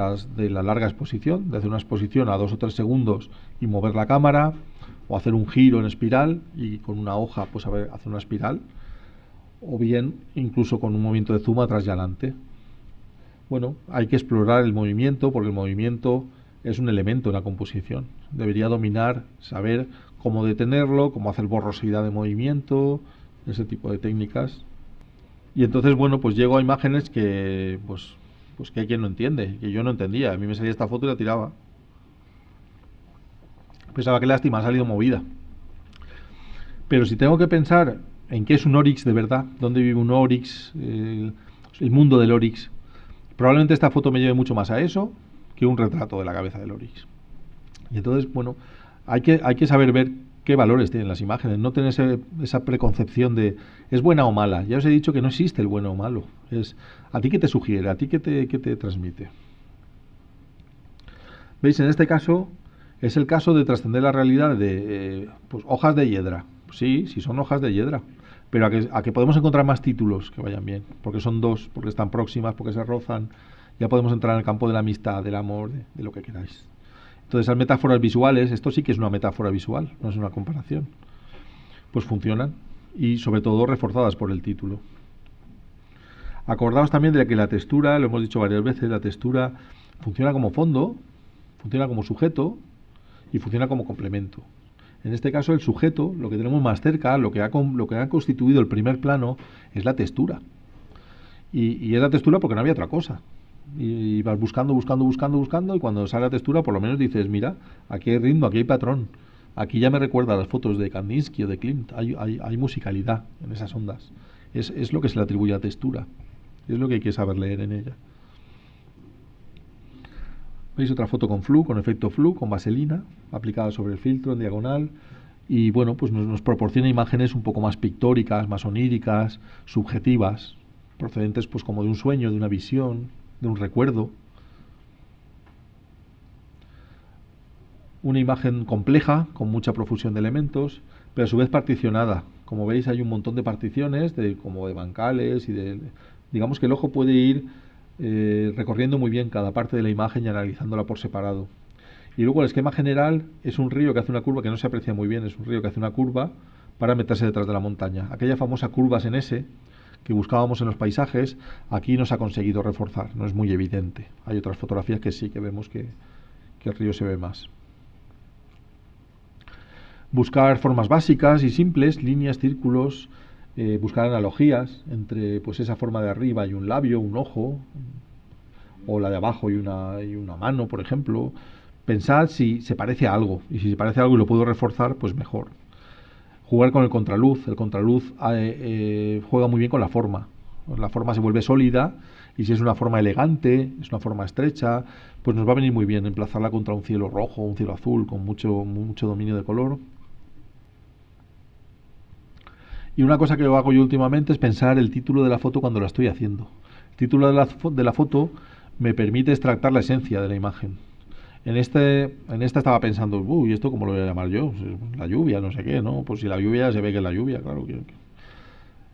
la larga exposición, de hacer una exposición a dos o tres segundos y mover la cámara, o hacer un giro en espiral y con una hoja pues hacer una espiral, o bien incluso con un movimiento de zuma atrás y adelante. Bueno, hay que explorar el movimiento porque el movimiento es un elemento en la composición. Debería dominar, saber cómo detenerlo, cómo hacer borrosidad de movimiento, ese tipo de técnicas. Y entonces, bueno, pues llego a imágenes que, pues, pues que hay quien no entiende, que yo no entendía. A mí me salía esta foto y la tiraba. Pensaba que lástima, ha salido movida. Pero si tengo que pensar en qué es un Orix de verdad, dónde vive un Orix, eh, el mundo del Orix, probablemente esta foto me lleve mucho más a eso que un retrato de la cabeza del Orix. Y entonces, bueno, hay que, hay que saber ver qué valores tienen las imágenes, no tener esa preconcepción de es buena o mala. Ya os he dicho que no existe el bueno o malo, es a ti que te sugiere, a ti que te, que te transmite. ¿Veis? En este caso es el caso de trascender la realidad de eh, pues, hojas de hiedra. Sí, sí son hojas de hiedra, pero a que, a que podemos encontrar más títulos que vayan bien, porque son dos, porque están próximas, porque se rozan ya podemos entrar en el campo de la amistad, del amor, de, lo que queráis. Entonces, esas metáforas visuales, esto sí que es una metáfora visual, no es una comparación, pues funcionan y sobre todo reforzadas por el título. Acordaos también de que la textura, lo hemos dicho varias veces, la textura funciona como fondo, funciona como sujeto y funciona como complemento. En este caso, el sujeto, lo que tenemos más cerca, lo que ha, constituido el primer plano, es la textura. y es la textura porque no había otra cosa y, vas buscando, buscando, buscando, buscando y cuando sale la textura por lo menos dices, mira, aquí hay ritmo, aquí hay patrón. Aquí ya me recuerda a las fotos de Kandinsky o de Klimt. Hay, hay, musicalidad en esas ondas. Es, lo que se le atribuye a textura. Es lo que hay que saber leer en ella. Veis otra foto con flu, con efecto flu, con vaselina aplicada sobre el filtro en diagonal. Y bueno, pues nos, nos proporciona imágenes un poco más pictóricas, más oníricas, subjetivas, procedentes pues como de un sueño, de una visión, de un recuerdo, una imagen compleja con mucha profusión de elementos, pero a su vez particionada. Como veis hay un montón de particiones, de, como de bancales y de... Digamos que el ojo puede ir eh, recorriendo muy bien cada parte de la imagen y analizándola por separado. Y luego el esquema general es un río que hace una curva que no se aprecia muy bien, es un río que hace una curva para meterse detrás de la montaña. Aquella famosa curva en S que buscábamos en los paisajes, aquí no se ha conseguido reforzar, no es muy evidente. Hay otras fotografías que sí que vemos que, el río se ve más. Buscar formas básicas y simples, líneas, círculos, eh, buscar analogías entre pues esa forma de arriba y un labio, un ojo, o la de abajo y una, y una mano, por ejemplo. Pensad si se parece a algo, y si se parece a algo y lo puedo reforzar, pues mejor jugar con el contraluz. El contraluz ah, eh, eh, juega muy bien con la forma. La forma se vuelve sólida y si es una forma elegante, es una forma estrecha, pues nos va a venir muy bien emplazarla contra un cielo rojo, un cielo azul, con mucho, mucho dominio de color. Y una cosa que hago yo últimamente es pensar el título de la foto cuando la estoy haciendo. El título de la, de la foto me permite extractar la esencia de la imagen. En, este, en esta estaba pensando, uy, ¿esto cómo lo voy a llamar yo? La lluvia, no sé qué, ¿no? Pues si la lluvia se ve que es la lluvia, claro. Que,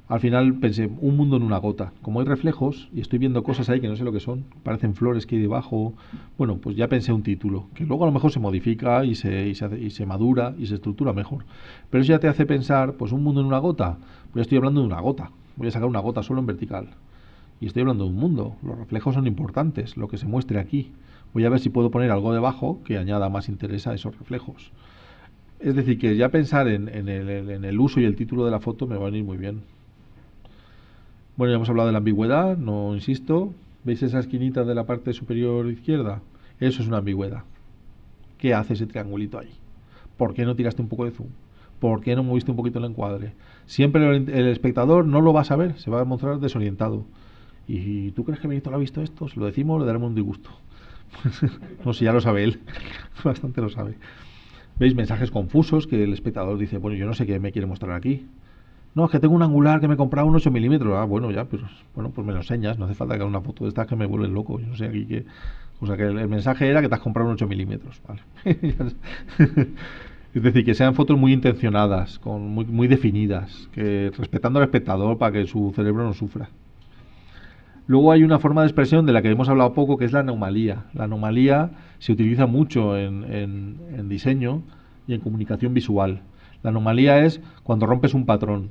Al final pensé, un mundo en una gota. Como hay reflejos y estoy viendo cosas ahí que no sé lo que son, parecen flores que hay debajo. Bueno, pues ya pensé un título, que luego a lo mejor se modifica y se, y se, y se madura y se estructura mejor. Pero eso ya te hace pensar, pues un mundo en una gota. Pues estoy hablando de una gota. Voy a sacar una gota solo en vertical. Y estoy hablando de un mundo. Los reflejos son importantes, lo que se muestre aquí. Voy a ver si puedo poner algo debajo que añada más interés a esos reflejos. Es decir, que ya pensar en, el, uso y el título de la foto me va a venir muy bien. Bueno, ya hemos hablado de la ambigüedad, no insisto. ¿Veis esa esquinita de la parte superior izquierda? Eso es una ambigüedad. ¿Qué hace ese triangulito ahí? ¿Por qué no tiraste un poco de zoom? ¿Por qué no moviste un poquito el encuadre? Siempre el, espectador no lo va a saber, se va a mostrar desorientado. ¿Y tú crees que Benito lo ha visto esto? Se lo decimos, le daremos un disgusto. no, si ya lo sabe él, bastante lo sabe. ¿Veis? Mensajes confusos que el espectador dice, bueno, yo no sé qué me quiere mostrar aquí. No, es que tengo un angular que me he comprado un 8 milímetros. Ah, bueno, ya, pero pues, bueno, pues me lo enseñas. No hace falta que haga una foto de estas que me vuelve loco. Yo no sé aquí qué. O sea, que el, mensaje era que te has comprado un 8 milímetros. Vale. es decir, que sean fotos muy intencionadas, con, muy, muy definidas, que respetando al espectador para que su cerebro no sufra. Luego hay una forma de expresión de la que hemos hablado poco, que es la anomalía. La anomalía se utiliza mucho en, diseño y en comunicación visual. La anomalía es cuando rompes un patrón.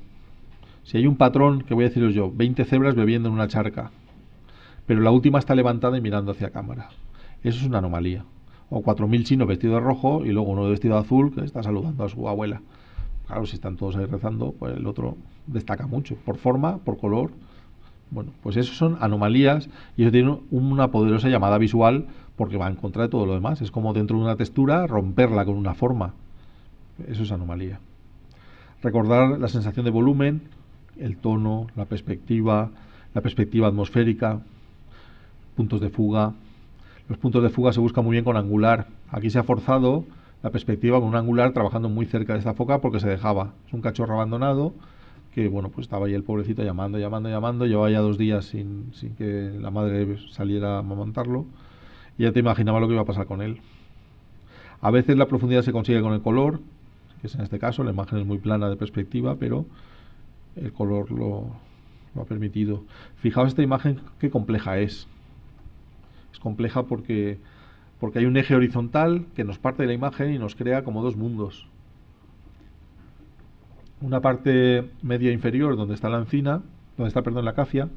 Si hay un patrón, que voy a deciros yo, 20 cebras bebiendo en una charca, pero la última está levantada y mirando hacia cámara. Eso es una anomalía. O 4.000 chinos vestidos de rojo y luego uno vestido de azul que está saludando a su abuela. Claro, si están todos ahí rezando, pues el otro destaca mucho, por forma, por color bueno, pues eso son anomalías y eso tiene una poderosa llamada visual porque va en contra de todo lo demás. Es como dentro de una textura romperla con una forma. Eso es anomalía. Recordar la sensación de volumen, el tono, la perspectiva, la perspectiva atmosférica, puntos de fuga. Los puntos de fuga se buscan muy bien con angular. Aquí se ha forzado la perspectiva con un angular trabajando muy cerca de esta foca porque se dejaba. Es un cachorro abandonado que bueno, pues estaba ahí el pobrecito llamando, llamando, llamando, llevaba ya dos días sin, que la madre saliera a amamantarlo, y ya te imaginaba lo que iba a pasar con él. A veces la profundidad se consigue con el color, que es en este caso, la imagen es muy plana de perspectiva, pero el color lo, ha permitido. Fijaos esta imagen qué compleja es. Es compleja porque, porque hay un eje horizontal que nos parte de la imagen y nos crea como dos mundos una parte media inferior donde está la encina, donde está, perdón, la acacia,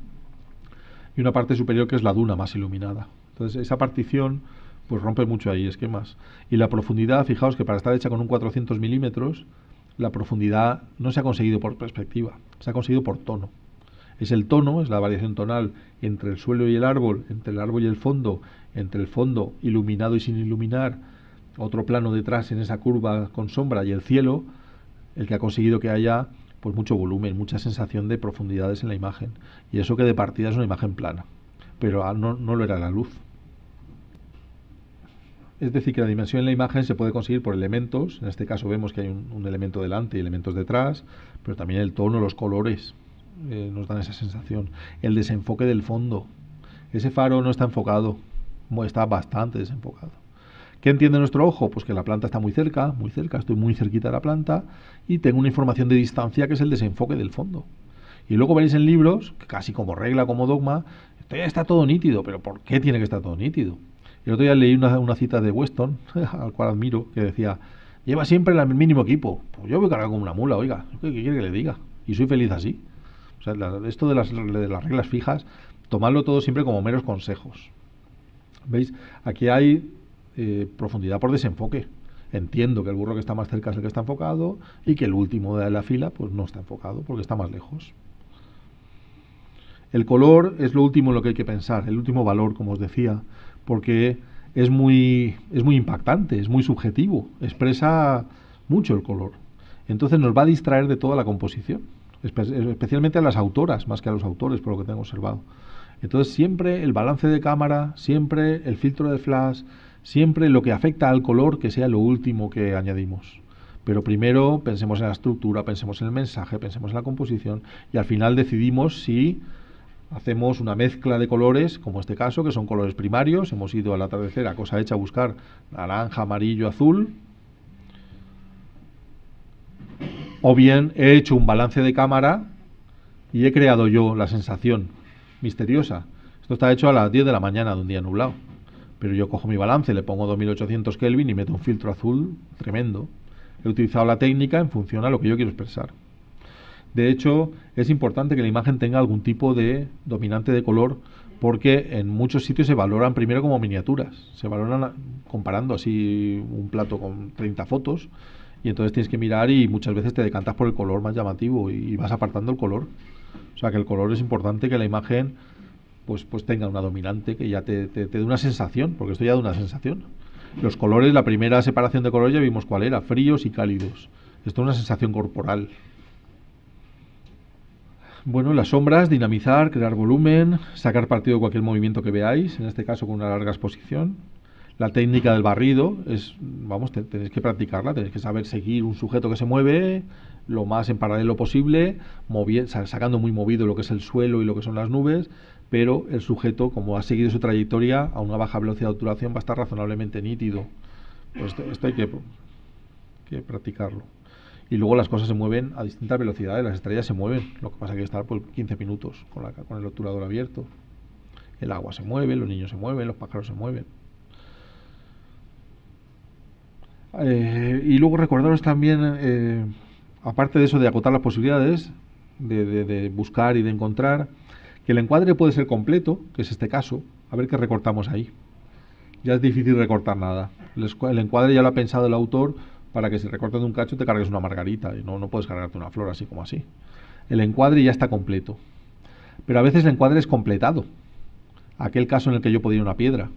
y una parte superior que es la duna más iluminada. Entonces, esa partición pues rompe mucho ahí esquemas. Y la profundidad, fijaos que para estar hecha con un 400 milímetros, la profundidad no se ha conseguido por perspectiva, se ha conseguido por tono. Es el tono, es la variación tonal entre el suelo y el árbol, entre el árbol y el fondo, entre el fondo iluminado y sin iluminar, otro plano detrás en esa curva con sombra y el cielo, el que ha conseguido que haya pues mucho volumen, mucha sensación de profundidades en la imagen. Y eso que de partida es una imagen plana, pero no, lo era la luz. Es decir, que la dimensión en la imagen se puede conseguir por elementos. En este caso vemos que hay un, elemento delante y elementos detrás, pero también el tono, los colores eh, nos dan esa sensación. El desenfoque del fondo. Ese faro no está enfocado, está bastante desenfocado. ¿Qué entiende nuestro ojo? Pues que la planta está muy cerca, muy cerca, estoy muy cerquita de la planta y tengo una información de distancia que es el desenfoque del fondo. Y luego veréis en libros, casi como regla, como dogma, esto ya está todo nítido, pero ¿por qué tiene que estar todo nítido? El otro día leí una, cita de Weston, al cual admiro, que decía, lleva siempre el mínimo equipo. Pues yo voy cargado como una mula, oiga, ¿qué, quiere que le diga? Y soy feliz así. O sea, esto de las, de las reglas fijas, tomadlo todo siempre como meros consejos. ¿Veis? Aquí hay eh, profundidad por desenfoque. Entiendo que el burro que está más cerca es el que está enfocado y que el último de la fila pues no está enfocado porque está más lejos. El color es lo último en lo que hay que pensar, el último valor, como os decía, porque es muy, es muy impactante, es muy subjetivo, expresa mucho el color. Entonces nos va a distraer de toda la composición, especialmente a las autoras, más que a los autores, por lo que tengo observado. Entonces siempre el balance de cámara, siempre el filtro de flash, Siempre lo que afecta al color que sea lo último que añadimos. Pero primero pensemos en la estructura, pensemos en el mensaje, pensemos en la composición y al final decidimos si hacemos una mezcla de colores, como este caso, que son colores primarios. Hemos ido al atardecer a cosa hecha a buscar naranja, amarillo, azul. O bien he hecho un balance de cámara y he creado yo la sensación misteriosa. Esto está hecho a las 10 de la mañana de un día nublado. Pero yo cojo mi balance, le pongo 2800 Kelvin y meto un filtro azul tremendo. He utilizado la técnica en función a lo que yo quiero expresar. De hecho, es importante que la imagen tenga algún tipo de dominante de color porque en muchos sitios se valoran primero como miniaturas. Se valoran comparando así un plato con 30 fotos y entonces tienes que mirar y muchas veces te decantas por el color más llamativo y vas apartando el color. O sea que el color es importante que la imagen pues, pues, tenga una dominante que ya te, te, dé una sensación, porque esto ya da una sensación. Los colores, la primera separación de colores ya vimos cuál era, fríos y cálidos. Esto es una sensación corporal. Bueno, las sombras, dinamizar, crear volumen, sacar partido de cualquier movimiento que veáis, en este caso con una larga exposición. La técnica del barrido es, vamos, tenéis que practicarla, tenéis que saber seguir un sujeto que se mueve lo más en paralelo posible, sacando muy movido lo que es el suelo y lo que son las nubes, pero el sujeto, como ha seguido su trayectoria, a una baja velocidad de obturación va a estar razonablemente nítido. Pues esto, hay que, practicarlo. Y luego las cosas se mueven a distintas velocidades, las estrellas se mueven, lo que pasa es que estar por pues, 15 minutos con, el obturador abierto. El agua se mueve, los niños se mueven, los pájaros se mueven. Eh, y luego recordaros también, eh, aparte de eso de acotar las posibilidades, de buscar y de encontrar, que el encuadre puede ser completo, que es este caso. A ver qué recortamos ahí. Ya es difícil recortar nada. El encuadre ya lo ha pensado el autor para que si recortas de un cacho te cargues una margarita. Y no, no puedes cargarte una flor así como así. El encuadre ya está completo. Pero a veces el encuadre es completado. Aquel caso en el que yo podía una piedra.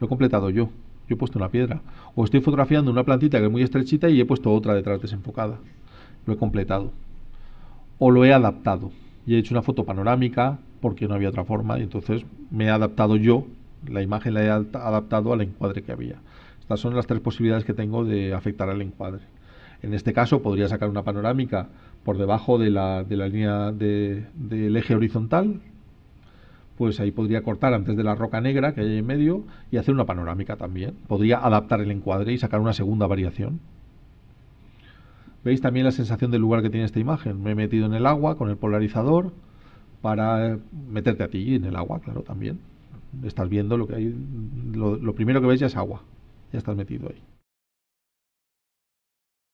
Lo he completado yo. Yo he puesto una piedra. O estoy fotografiando una plantita que es muy estrechita y he puesto otra detrás desenfocada. Lo he completado. O lo he adaptado y he hecho una foto panorámica porque no había otra forma y entonces me he adaptado yo, la imagen la he adaptado al encuadre que había. Estas son las tres posibilidades que tengo de afectar al encuadre. En este caso podría sacar una panorámica por debajo de la, de la línea del eje horizontal, pues ahí podría cortar antes de la roca negra que hay en medio y hacer una panorámica también. Podría adaptar el encuadre y sacar una segunda variación. Veis también la sensación del lugar que tiene esta imagen. Me he metido en el agua con el polarizador para eh, meterte a ti en el agua, claro, también. Estás viendo lo que hay. Lo, lo primero que ves ya es agua. Ya estás metido ahí.